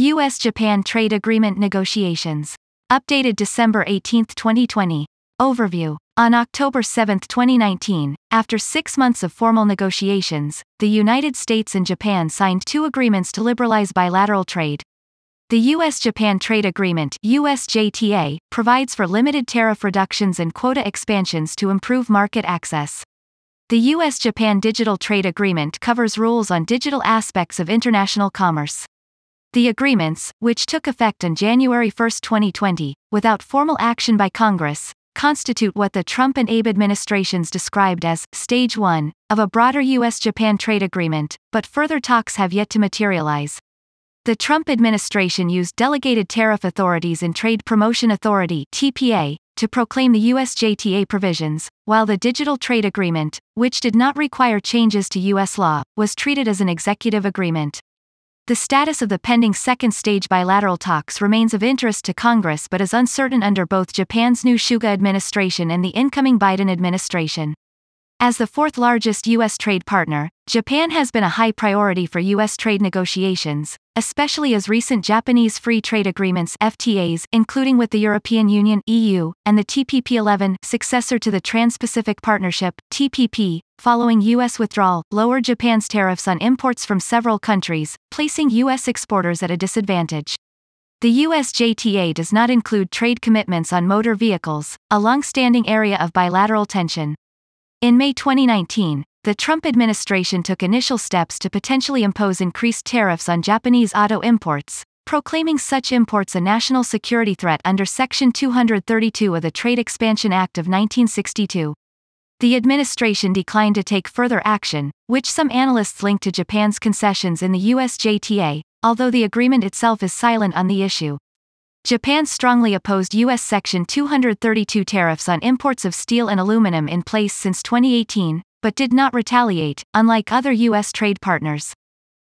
U.S. Japan Trade Agreement Negotiations. Updated December 18, 2020. Overview. On October 7, 2019, after six months of formal negotiations, the United States and Japan signed two agreements to liberalize bilateral trade. The U.S. Japan Trade Agreement USJTA, provides for limited tariff reductions and quota expansions to improve market access. The U.S. Japan Digital Trade Agreement covers rules on digital aspects of international commerce. The agreements, which took effect on January 1, 2020, without formal action by Congress, constitute what the Trump and Abe administrations described as Stage 1 of a broader U.S. Japan trade agreement, but further talks have yet to materialize. The Trump administration used delegated tariff authorities and Trade Promotion Authority TPA, to proclaim the U.S.-JTA provisions, while the Digital Trade Agreement, which did not require changes to U.S. law, was treated as an executive agreement. The status of the pending second stage bilateral talks remains of interest to Congress but is uncertain under both Japan's new Shuga administration and the incoming Biden administration. As the fourth largest U.S. trade partner, Japan has been a high priority for U.S. trade negotiations, especially as recent Japanese free trade agreements FTAs, including with the European Union EU, and the TPP-11, successor to the Trans-Pacific Partnership, TPP, Following U.S. withdrawal, lower Japan's tariffs on imports from several countries, placing U.S. exporters at a disadvantage. The USJTA does not include trade commitments on motor vehicles, a long-standing area of bilateral tension. In May 2019, the Trump administration took initial steps to potentially impose increased tariffs on Japanese auto imports, proclaiming such imports a national security threat under Section 232 of the Trade Expansion Act of 1962 the administration declined to take further action, which some analysts link to Japan's concessions in the USJTA, although the agreement itself is silent on the issue. Japan strongly opposed U.S. Section 232 tariffs on imports of steel and aluminum in place since 2018, but did not retaliate, unlike other U.S. trade partners.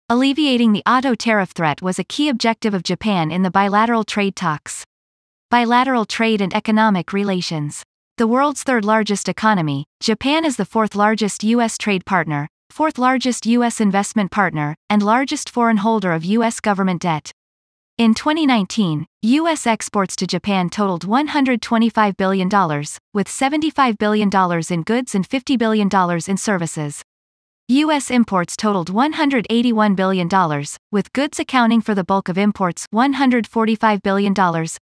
Alleviating the auto tariff threat was a key objective of Japan in the bilateral trade talks. Bilateral trade and economic relations. The world's third largest economy, Japan is the fourth largest U.S. trade partner, fourth largest U.S. investment partner, and largest foreign holder of U.S. government debt. In 2019, U.S. exports to Japan totaled $125 billion, with $75 billion in goods and $50 billion in services. U.S. imports totaled $181 billion, with goods accounting for the bulk of imports $145 billion,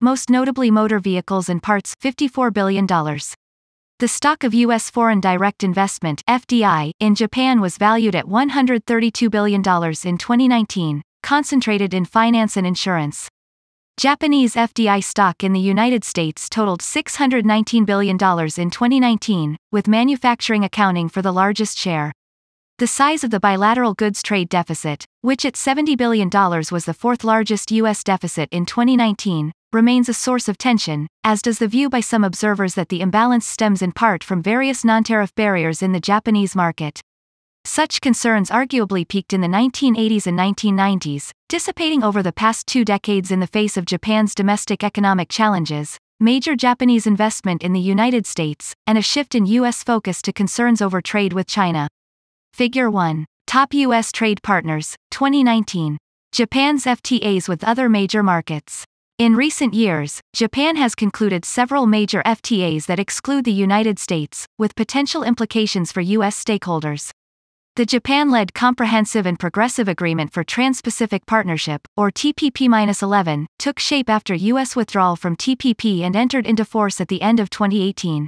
most notably motor vehicles and parts $54 billion. The stock of U.S. foreign direct investment FDI, in Japan was valued at $132 billion in 2019, concentrated in finance and insurance. Japanese FDI stock in the United States totaled $619 billion in 2019, with manufacturing accounting for the largest share the size of the bilateral goods trade deficit, which at $70 billion was the fourth largest U.S. deficit in 2019, remains a source of tension, as does the view by some observers that the imbalance stems in part from various non tariff barriers in the Japanese market. Such concerns arguably peaked in the 1980s and 1990s, dissipating over the past two decades in the face of Japan's domestic economic challenges, major Japanese investment in the United States, and a shift in U.S. focus to concerns over trade with China. Figure 1. Top U.S. Trade Partners, 2019. Japan's FTAs with other major markets. In recent years, Japan has concluded several major FTAs that exclude the United States, with potential implications for U.S. stakeholders. The Japan led Comprehensive and Progressive Agreement for Trans Pacific Partnership, or TPP 11, took shape after U.S. withdrawal from TPP and entered into force at the end of 2018.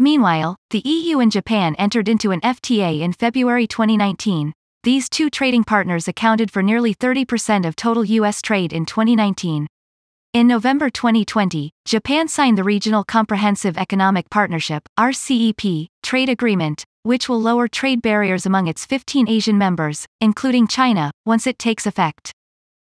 Meanwhile, the EU and Japan entered into an FTA in February 2019. These two trading partners accounted for nearly 30% of total U.S. trade in 2019. In November 2020, Japan signed the Regional Comprehensive Economic Partnership RCEP, trade agreement, which will lower trade barriers among its 15 Asian members, including China, once it takes effect.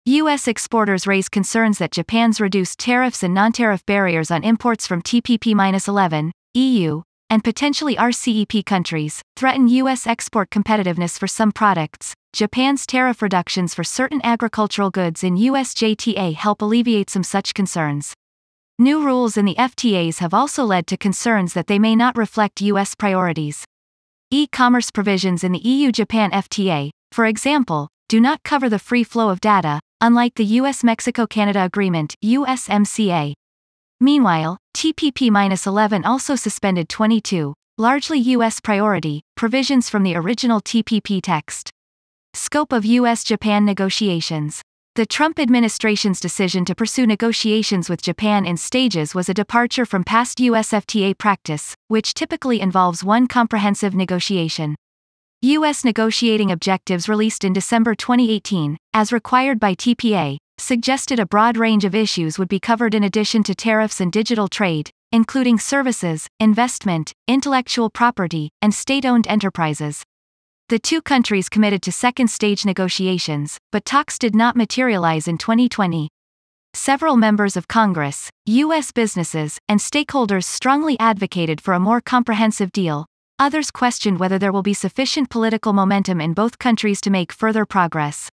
U.S. exporters raise concerns that Japan's reduced tariffs and non tariff barriers on imports from TPP 11, EU, and potentially RCEP countries, threaten U.S. export competitiveness for some products. Japan's tariff reductions for certain agricultural goods in USJTA help alleviate some such concerns. New rules in the FTAs have also led to concerns that they may not reflect U.S. priorities. E commerce provisions in the EU Japan FTA, for example, do not cover the free flow of data, unlike the US Mexico Canada Agreement USMCA. Meanwhile, TPP-11 also suspended 22, largely U.S. priority, provisions from the original TPP text. Scope of U.S.-Japan negotiations. The Trump administration's decision to pursue negotiations with Japan in stages was a departure from past USFTA practice, which typically involves one comprehensive negotiation. U.S. negotiating objectives released in December 2018, as required by TPA, suggested a broad range of issues would be covered in addition to tariffs and digital trade, including services, investment, intellectual property, and state owned enterprises. The two countries committed to second stage negotiations, but talks did not materialize in 2020. Several members of Congress, U.S. businesses, and stakeholders strongly advocated for a more comprehensive deal. Others questioned whether there will be sufficient political momentum in both countries to make further progress.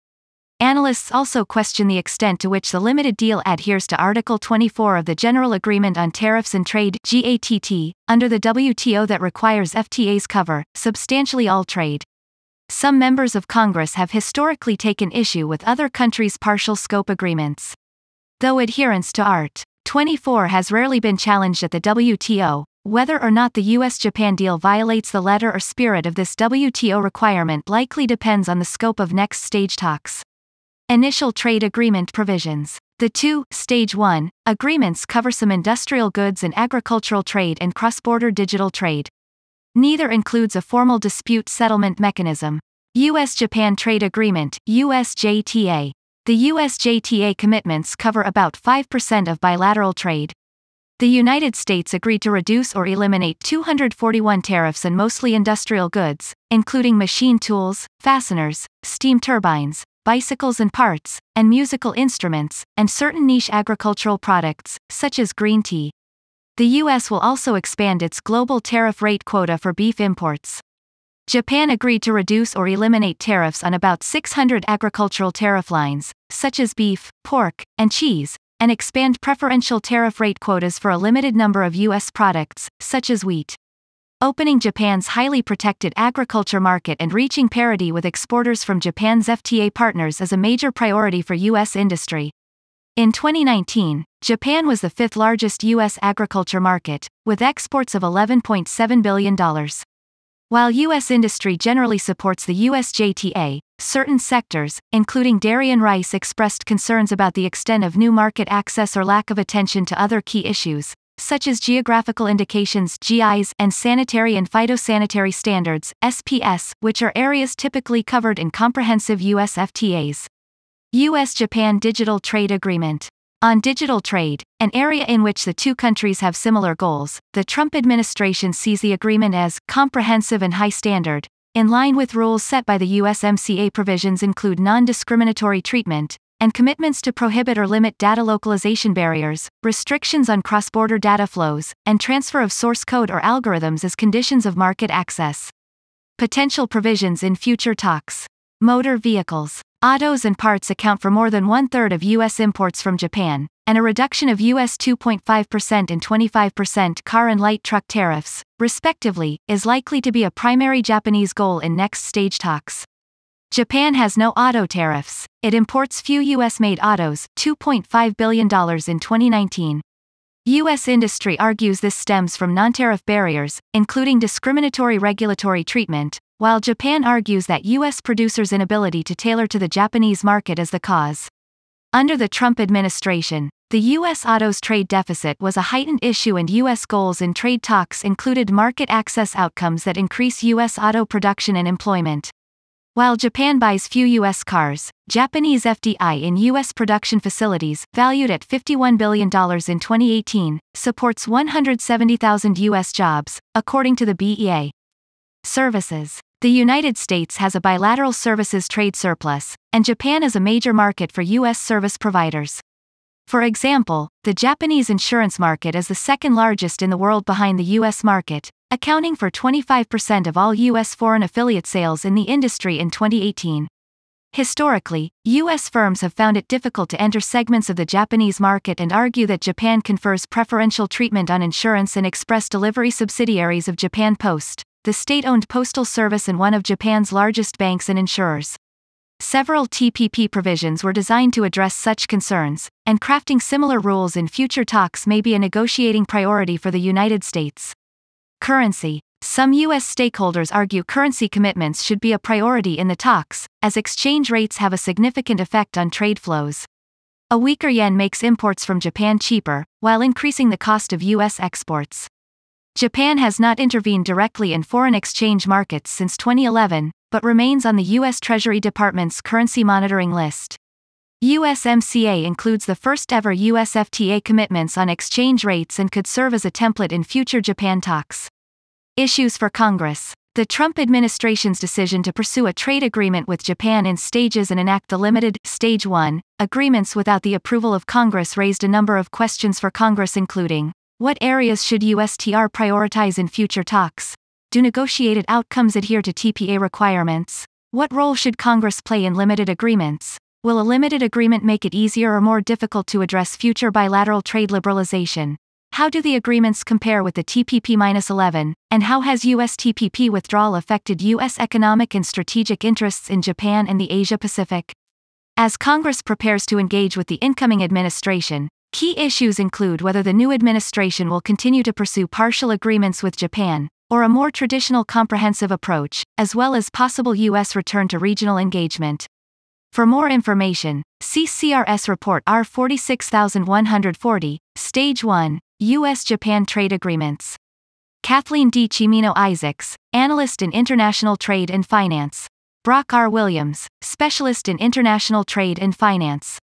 Analysts also question the extent to which the limited deal adheres to Article 24 of the General Agreement on Tariffs and Trade GATT, under the WTO that requires FTAs cover substantially all trade. Some members of Congress have historically taken issue with other countries' partial scope agreements. Though adherence to Art. 24 has rarely been challenged at the WTO, whether or not the US Japan deal violates the letter or spirit of this WTO requirement likely depends on the scope of next stage talks. Initial Trade Agreement Provisions. The two, Stage 1, agreements cover some industrial goods and agricultural trade and cross border digital trade. Neither includes a formal dispute settlement mechanism. U.S. Japan Trade Agreement, USJTA. The USJTA commitments cover about 5% of bilateral trade. The United States agreed to reduce or eliminate 241 tariffs on mostly industrial goods, including machine tools, fasteners, steam turbines, bicycles and parts, and musical instruments, and certain niche agricultural products, such as green tea. The U.S. will also expand its global tariff rate quota for beef imports. Japan agreed to reduce or eliminate tariffs on about 600 agricultural tariff lines, such as beef, pork, and cheese, and expand preferential tariff rate quotas for a limited number of U.S. products, such as wheat opening Japan's highly protected agriculture market and reaching parity with exporters from Japan's FTA partners is a major priority for U.S. industry. In 2019, Japan was the fifth largest U.S. agriculture market, with exports of $11.7 billion. While U.S. industry generally supports the USJTA, certain sectors, including dairy and rice, expressed concerns about the extent of new market access or lack of attention to other key issues, such as geographical indications GIs and sanitary and phytosanitary standards SPS, which are areas typically covered in comprehensive US FTAs. US-Japan Digital Trade Agreement on digital trade, an area in which the two countries have similar goals, the Trump administration sees the agreement as comprehensive and high standard, in line with rules set by the USMCA provisions include non-discriminatory treatment, and commitments to prohibit or limit data localization barriers, restrictions on cross border data flows, and transfer of source code or algorithms as conditions of market access. Potential provisions in future talks. Motor vehicles. Autos and parts account for more than one third of U.S. imports from Japan, and a reduction of U.S. 2.5% and 25% car and light truck tariffs, respectively, is likely to be a primary Japanese goal in next stage talks. Japan has no auto tariffs. It imports few US made autos, $2.5 billion in 2019. US industry argues this stems from non tariff barriers, including discriminatory regulatory treatment, while Japan argues that US producers' inability to tailor to the Japanese market is the cause. Under the Trump administration, the U.S. auto's trade deficit was a heightened issue, and U.S. goals in trade talks included market access outcomes that increase U.S. auto production and employment. While Japan buys few U.S. cars, Japanese FDI in U.S. production facilities, valued at $51 billion in 2018, supports 170,000 U.S. jobs, according to the BEA. Services The United States has a bilateral services trade surplus, and Japan is a major market for U.S. service providers. For example, the Japanese insurance market is the second largest in the world behind the US market, accounting for 25% of all US foreign affiliate sales in the industry in 2018. Historically, U.S. firms have found it difficult to enter segments of the Japanese market and argue that Japan confers preferential treatment on insurance and express delivery subsidiaries of Japan Post, the state owned postal service and one of Japan's largest banks and insurers. Several TPP provisions were designed to address such concerns, and crafting similar rules in future talks may be a negotiating priority for the United States. Currency Some U.S. stakeholders argue currency commitments should be a priority in the talks, as exchange rates have a significant effect on trade flows. A weaker yen makes imports from Japan cheaper, while increasing the cost of U.S. exports. Japan has not intervened directly in foreign exchange markets since 2011, but remains on the U.S. Treasury Department's currency monitoring list. USMCA includes the first ever USFTA commitments on exchange rates and could serve as a template in future Japan talks. Issues for Congress The Trump administration's decision to pursue a trade agreement with Japan in stages and enact the limited, Stage 1, agreements without the approval of Congress raised a number of questions for Congress, including what areas should USTR prioritize in future talks? Do negotiated outcomes adhere to TPA requirements? What role should Congress play in limited agreements? Will a limited agreement make it easier or more difficult to address future bilateral trade liberalization? How do the agreements compare with the TPP 11, and how has U.S. TPP withdrawal affected U.S. economic and strategic interests in Japan and the Asia Pacific? As Congress prepares to engage with the incoming administration, key issues include whether the new administration will continue to pursue partial agreements with Japan, or a more traditional comprehensive approach, as well as possible U.S. return to regional engagement. For more information, see CRS Report R46140, Stage 1, U.S. Japan Trade Agreements. Kathleen D. Chimino Isaacs, Analyst in International Trade and Finance. Brock R. Williams, Specialist in International Trade and Finance.